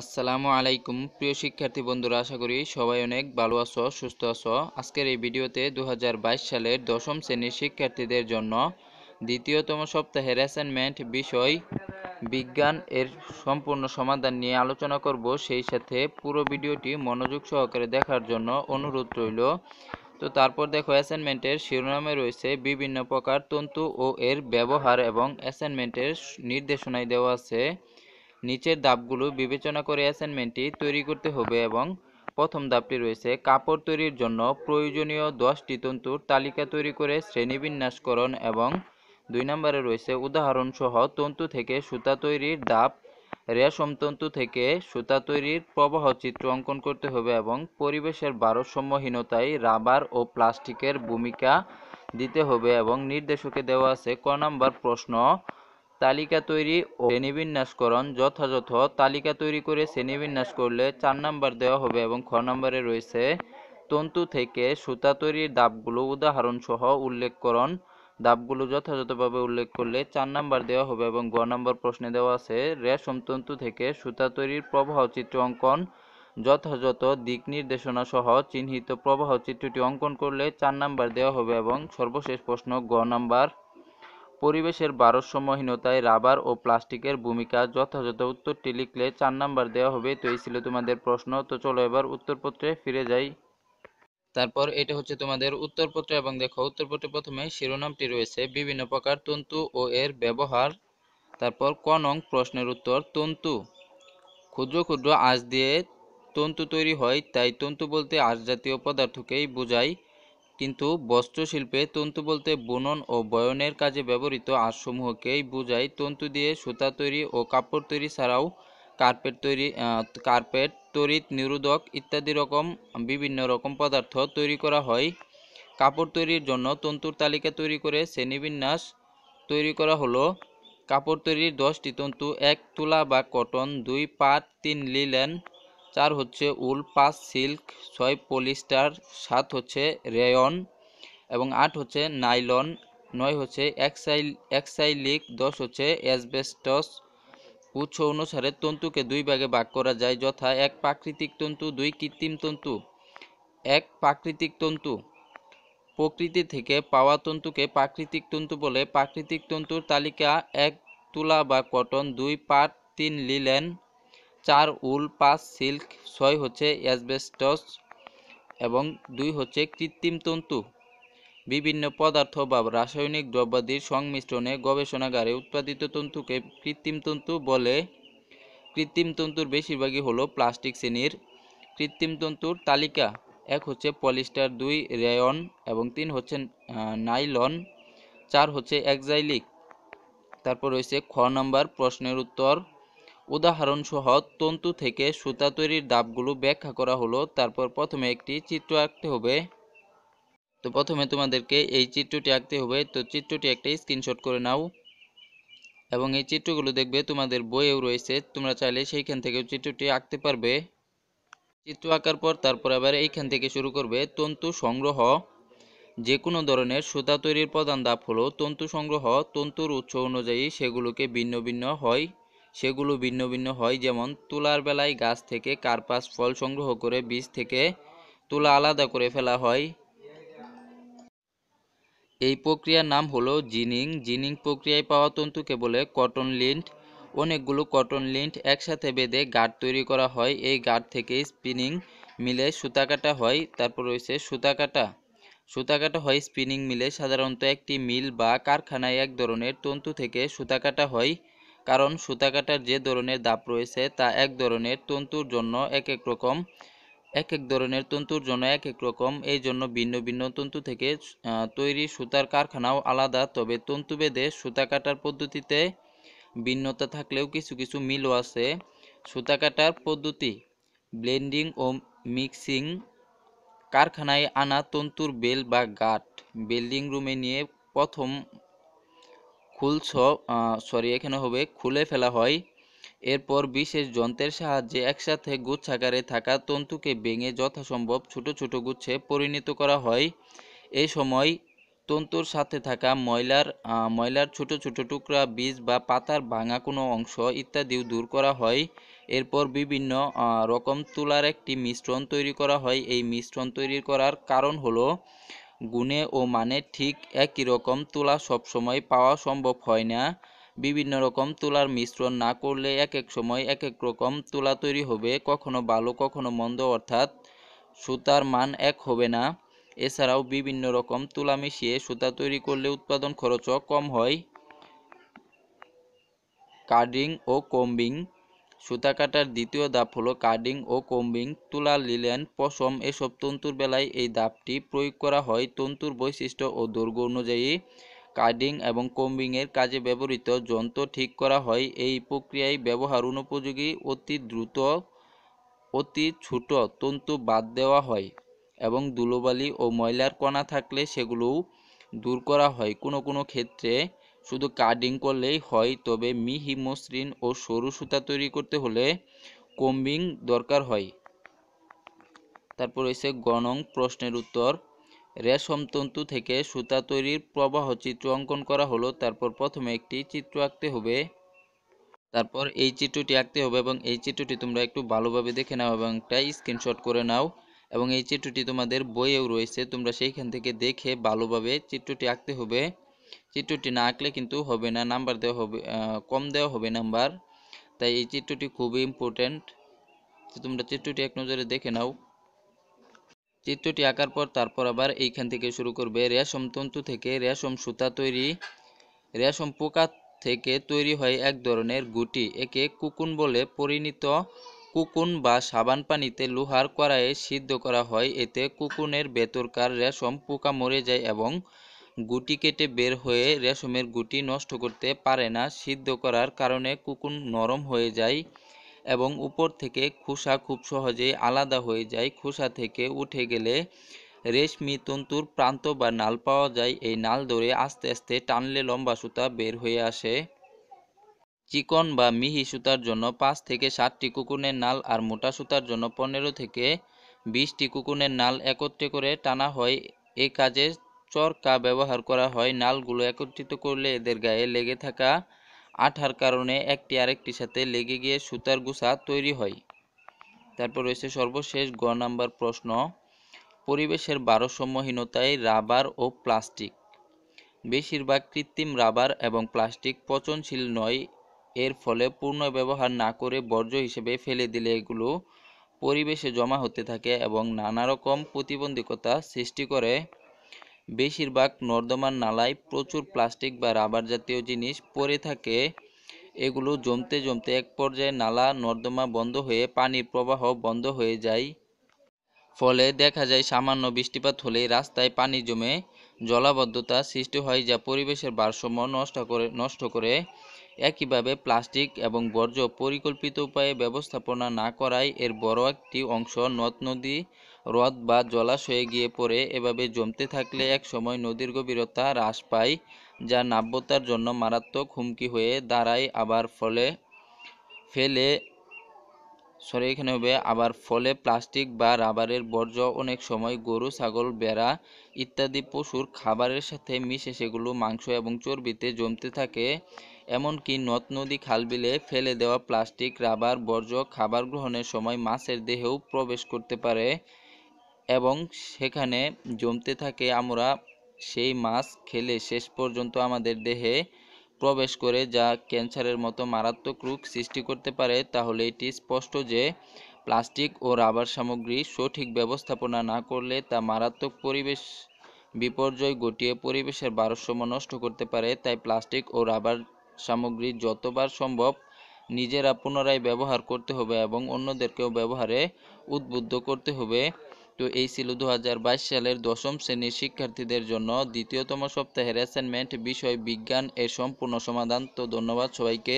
আসসালামু আলাইকুম প্রিয় শিক্ষার্থী বন্ধুরা আশা করি সবাই অনেক ভালো আছো সুস্থ আছো আজকের এই ভিডিওতে দু সালের দশম শ্রেণীর শিক্ষার্থীদের জন্য দ্বিতীয়তম সপ্তাহের অ্যাসাইনমেন্ট বিষয় বিজ্ঞান এর সম্পূর্ণ সমাধান নিয়ে আলোচনা করব সেই সাথে পুরো ভিডিওটি মনোযোগ সহকারে দেখার জন্য অনুরোধ রইল তো তারপর দেখো অ্যাসাইনমেন্টের শিরোনামে রয়েছে বিভিন্ন প্রকার তন্তু ও এর ব্যবহার এবং অ্যাসাইনমেন্টের নির্দেশনায় দেওয়া আছে নিচের দাপগুলো বিবেচনা করে অ্যাসাইনমেন্টটি তৈরি করতে হবে এবং প্রথম দাপটি রয়েছে কাপড় তৈরির জন্য প্রয়োজনীয় দশটি তন্তুর তালিকা তৈরি করে শ্রেণীবিন্যাসকরণ এবং দুই নম্বরে রয়েছে উদাহরণসহ তন্তু থেকে সুতা তৈরির দাপ রেশম তন্তু থেকে সুতা তৈরির প্রবাহ চিত্র অঙ্কন করতে হবে এবং পরিবেশের ভারসাম্যহীনতায় রাবার ও প্লাস্টিকের ভূমিকা দিতে হবে এবং নির্দেশকে দেওয়া আছে ক নম্বর প্রশ্ন তালিকা তৈরি ও শ্রেণীবিন্যাসকরণ যথাযথ তালিকা তৈরি করে শ্রেণীবিন্যাস করলে চার নাম্বার দেওয়া হবে এবং খ নম্বরে রয়েছে তন্তু থেকে সুতা তৈরির দাবগুলো উদাহরণসহ উল্লেখ করণ দাবগুলো যথাযথভাবে উল্লেখ করলে চার নাম্বার দেওয়া হবে এবং গ নম্বর প্রশ্নে দেওয়া আছে রেশম তন্তু থেকে সুতা তৈরির প্রবাহ চিত্র অঙ্কন যথাযথ দিক নির্দেশনা সহ চিহ্নিত প্রবাহ চিত্রটি অঙ্কন করলে চার নাম্বার দেওয়া হবে এবং সর্বশেষ প্রশ্ন গ নাম্বার পরিবেশের ভারসাম্যহীনতায় রাবার ও প্লাস্টিকের ভূমিকা যথাযথ উত্তরটি লিখলে চার নাম্বার দেওয়া হবে তো এই ছিল তোমাদের প্রশ্ন তো চলো এবার উত্তরপত্রে ফিরে যাই তারপর এটা হচ্ছে তোমাদের উত্তরপত্র এবং দেখো উত্তরপত্রে প্রথমে শিরোনামটি রয়েছে বিভিন্ন প্রকার তন্তু ও এর ব্যবহার তারপর ক নং প্রশ্নের উত্তর তন্তু ক্ষুদ্র ক্ষুদ্র আঁশ দিয়ে তন্তু তৈরি হয় তাই তন্তু বলতে আঁশ জাতীয় পদার্থকেই বোঝায় কিন্তু বস্ত্রশিল্পে তন্তু বলতে বুনন ও বয়নের কাজে ব্যবহৃত আঁশসমূহকেই বোঝায় তন্তু দিয়ে সুতা তৈরি ও কাপড় তৈরি ছাড়াও কার্পেট তৈরি কার্পেট তৈরি নিরোধক ইত্যাদি রকম বিভিন্ন রকম পদার্থ তৈরি করা হয় কাপড় তৈরির জন্য তন্তুর তালিকা তৈরি করে শ্রেণীবিন্যাস তৈরি করা হলো কাপড় তৈরির দশটি তন্তু এক তুলা বা কটন দুই পাট তিন লিলেন চার হচ্ছে উল পাঁচ সিল্ক ছয় পলিস্টার সাত হচ্ছে রেয়ন এবং আট হচ্ছে নাইলন নয় হচ্ছে এক্সাইল এক্সাইলিক দশ হচ্ছে অ্যাসবেস্টস উৎস অনুসারে তন্তুকে দুই ভাগে ভাগ করা যায় যথা এক প্রাকৃতিক তন্তু দুই কৃত্রিম তন্তু এক প্রাকৃতিক তন্তু প্রকৃতি থেকে পাওয়া তন্তুকে প্রাকৃতিক তন্তু বলে প্রাকৃতিক তন্তুর তালিকা এক তুলা বা কটন দুই পাট তিন লিলেন চার উল পাঁচ সিল্ক ছয় হচ্ছে অ্যাসবেস্টস এবং দুই হচ্ছে কৃত্রিম তন্তু বিভিন্ন পদার্থ বা রাসায়নিক দ্রব্যাদির সংমিশ্রণে গবেষণাগারে উৎপাদিত তন্তুকে কৃত্রিম তন্তু বলে কৃত্রিম তন্তুর বেশিরভাগই হল প্লাস্টিক শ্রেণীর কৃত্রিম তন্তুর তালিকা এক হচ্ছে পলিস্টার দুই রেয়ন এবং তিন হচ্ছে নাইলন চার হচ্ছে একজাইলিক তারপর রয়েছে খ নম্বর প্রশ্নের উত্তর উদাহরণসহ তন্তু থেকে সুতা তৈরির দাবগুলো ব্যাখ্যা করা হলো তারপর প্রথমে একটি চিত্র আঁকতে হবে তো প্রথমে তোমাদেরকে এই চিত্রটি আঁকতে হবে তো চিত্রটি একটা স্ক্রিনশট করে নাও এবং এই চিত্রগুলো দেখবে তোমাদের বইয়েও রয়েছে তোমরা চাইলে সেইখান থেকেও চিত্রটি আঁকতে পারবে চিত্র আঁকার পর তারপর আবার এইখান থেকে শুরু করবে তন্তু সংগ্রহ যে কোনো ধরনের সুতা তৈরির প্রধান দাপ হলো তন্তু সংগ্রহ তন্তুর উৎস অনুযায়ী সেগুলোকে ভিন্ন ভিন্ন হয় সেগুলো ভিন্ন ভিন্ন হয় যেমন তুলার বেলায় গাছ থেকে কার্পাস ফল সংগ্রহ করে বীজ থেকে তুলা আলাদা করে ফেলা হয় এই প্রক্রিয়ার নাম হলো জিনিং জিনিং প্রক্রিয়ায় পাওয়া তন্তুকে বলে কটন লিন্ট অনেকগুলো কটন লিন্ট একসাথে বেঁধে গাঢ় তৈরি করা হয় এই গাঢ় থেকে স্পিনিং মিলে সুতা কাটা হয় তারপর রয়েছে সুতা কাটা সুতা কাটা হয় স্পিনিং মিলে সাধারণত একটি মিল বা কারখানায় এক ধরনের তন্তু থেকে সুতা কাটা হয় কারণ সুতা কাটার যে ধরনের দাপ রয়েছে তা এক ধরনের তন্তুর জন্য এক এক রকম এক এক ধরনের তন্তুর জন্য এক এক রকম এই জন্য ভিন্ন ভিন্ন তন্তু থেকে তৈরি সুতার কারখানাও আলাদা তবে তন্তুবেদে সুতা কাটার পদ্ধতিতে ভিন্নতা থাকলেও কিছু কিছু মিলও আছে সুতা কাটার পদ্ধতি ব্লেন্ডিং ও মিক্সিং কারখানায় আনা তন্তুর বেল বা গাট বেল্ডিং রুমে নিয়ে প্রথম খুলছ সরি এখানে হবে খুলে ফেলা হয় এরপর বিশেষ যন্ত্রের সাহায্যে একসাথে গুচ্ছাকারে থাকা তন্তুকে ভেঙে যথাসম্ভব ছোট ছোট গুচ্ছে পরিণত করা হয় এই সময় তন্তুর সাথে থাকা ময়লার ময়লার ছোট ছোট টুকরা বীজ বা পাতার ভাঙা কোনো অংশ ইত্যাদিও দূর করা হয় এরপর বিভিন্ন রকম তুলার একটি মিশ্রণ তৈরি করা হয় এই মিশ্রণ তৈরি করার কারণ হলো গুণে ও মানে ঠিক একই রকম তুলা সবসময় পাওয়া সম্ভব হয় না বিভিন্ন রকম তুলার মিশ্রণ না করলে এক এক সময় এক এক রকম তুলা তৈরি হবে কখনো ভালো কখনো মন্দ অর্থাৎ সুতার মান এক হবে না এছাড়াও বিভিন্ন রকম তুলা মিশিয়ে সুতা তৈরি করলে উৎপাদন খরচও কম হয় কার্ডিং ও কম্বিং সুতা কাটার দ্বিতীয় ধাপ হলো কার্ডিং ও কম্বিং তুলা লিলেন পশম এসব তন্তুর বেলায় এই ধাপটি প্রয়োগ করা হয় তন্তুর বৈশিষ্ট্য ও দৈর্ঘ্য অনুযায়ী কার্ডিং এবং কম্বিংয়ের কাজে ব্যবহৃত যন্ত্র ঠিক করা হয় এই প্রক্রিয়ায় ব্যবহার অনুপযোগী অতি দ্রুত অতি ছোট তন্তু বাদ দেওয়া হয় এবং দুলোবালি ও ময়লার কণা থাকলে সেগুলোও দূর করা হয় কোনো কোনো ক্ষেত্রে শুধু কাটিং করলেই হয় তবে মিহি মসৃণ ও সরু সুতা তৈরি করতে হলে কম্বিং দরকার হয় তারপর রয়েছে গণং প্রশ্নের উত্তর রেশম তন্তু থেকে সুতা তৈরির প্রবাহ চিত্র অঙ্কন করা হলো তারপর প্রথমে একটি চিত্র আঁকতে হবে তারপর এই চিত্রটি আঁকতে হবে এবং এই চিত্রটি তোমরা একটু ভালোভাবে দেখে নাও এবং একটা স্ক্রিনশট করে নাও এবং এই চিত্রটি তোমাদের বইয়েও রয়েছে তোমরা সেইখান থেকে দেখে ভালোভাবে চিত্রটি আঁকতে হবে চিত্রটি না আঁকলে কিন্তু হবে না নাম্বার দেওয়া হবে কম দেওয়া হবে নাম্বার তাই এই চিত্রটি খুবই ইম্পর্টেন্ট তো তোমরা চিত্রটি এক নজরে দেখে নাও চিত্রটি আঁকার পর তারপর আবার এইখান থেকে শুরু করবে রেশম তন্তু থেকে রেশম সুতা তৈরি রেশম পোকা থেকে তৈরি হয় এক ধরনের গুটি একে কুকুন বলে পরিণত কুকুন বা সাবান পানিতে লোহার কড়াইয়ে সিদ্ধ করা হয় এতে কুকুনের ভেতরকার রেশম পোকা মরে যায় এবং গুটি কেটে বের হয়ে রেশমের গুটি নষ্ট করতে পারে না সিদ্ধ করার কারণে কুকুন নরম হয়ে যায় এবং উপর থেকে খোসা খুব সহজেই আলাদা হয়ে যায় খোসা থেকে উঠে গেলে রেশমি তন্তুর প্রান্ত বা নাল পাওয়া যায় এই নাল ধরে আস্তে আস্তে টানলে লম্বা সুতা বের হয়ে আসে চিকন বা মিহি সুতার জন্য পাঁচ থেকে সাতটি কুকুনের নাল আর মোটা সুতার জন্য পনেরো থেকে বিশটি কুকুনের নাল একত্রে করে টানা হয় এ কাজে চরকা ব্যবহার করা হয় নালগুলো একত্রিত করলে এদের গায়ে লেগে থাকা আঠার কারণে একটি আরেকটির সাথে লেগে গিয়ে সুতার গুছা তৈরি হয় তারপর রয়েছে সর্বশেষ গ নাম্বার প্রশ্ন পরিবেশের ভারসাম্যহীনতায় রাবার ও প্লাস্টিক বেশিরভাগ কৃত্রিম রাবার এবং প্লাস্টিক পচনশীল নয় এর ফলে পূর্ণ ব্যবহার না করে বর্জ্য হিসেবে ফেলে দিলে এগুলো পরিবেশে জমা হতে থাকে এবং নানা রকম প্রতিবন্ধকতা সৃষ্টি করে বেশিরভাগ নর্দমার নালায় প্রচুর প্লাস্টিক বা রাবার জাতীয় জিনিস পড়ে থাকে এগুলো জমতে জমতে এক পর্যায়ে নালা নর্দমা বন্ধ হয়ে পানির প্রবাহ বন্ধ হয়ে যায় ফলে দেখা যায় সামান্য বৃষ্টিপাত হলেই রাস্তায় পানি জমে জলাবদ্ধতা সৃষ্টি হয় যা পরিবেশের ভারসাম্য নষ্ট করে নষ্ট করে একইভাবে প্লাস্টিক এবং বর্জ্য পরিকল্পিত উপায়ে ব্যবস্থাপনা না করায় এর বড় একটি অংশ নদ নদী হ্রদ বা জলাশয়ে গিয়ে পড়ে এভাবে জমতে থাকলে এক সময় নদীর গভীরতা হ্রাস পায় যা নাব্যতার জন্য মারাত্মক হুমকি হয়ে দাঁড়ায় আবার ফলে ফেলে সরি এখানে হবে আবার ফলে প্লাস্টিক বা রাবারের বর্জ্য অনেক সময় গরু ছাগল বেড়া ইত্যাদি পশুর খাবারের সাথে মিশে সেগুলো মাংস এবং চর্বিতে জমতে থাকে এমনকি নদ নদী খালবিলে ফেলে দেওয়া প্লাস্টিক রাবার বর্জ্য খাবার গ্রহণের সময় মাছের দেহেও প্রবেশ করতে পারে এবং সেখানে জমতে থাকে আমরা সেই মাছ খেলে শেষ পর্যন্ত আমাদের দেহে প্রবেশ করে যা ক্যান্সারের মতো মারাত্মক রোগ সৃষ্টি করতে পারে তাহলে এটি স্পষ্ট যে প্লাস্টিক ও রাবার সামগ্রী সঠিক ব্যবস্থাপনা না করলে তা মারাত্মক পরিবেশ বিপর্যয় ঘটিয়ে পরিবেশের ভারসাম্য নষ্ট করতে পারে তাই প্লাস্টিক ও রাবার সামগ্রী যতবার সম্ভব নিজেরা পুনরায় ব্যবহার করতে হবে এবং অন্যদেরকেও ব্যবহারে উদ্বুদ্ধ করতে হবে তো এই ছিল দু সালের দশম শ্রেণীর শিক্ষার্থীদের জন্য দ্বিতীয়তম সপ্তাহের অ্যাসাইনমেন্ট বিষয় বিজ্ঞান এর সম্পূর্ণ সমাধান তো ধন্যবাদ সবাইকে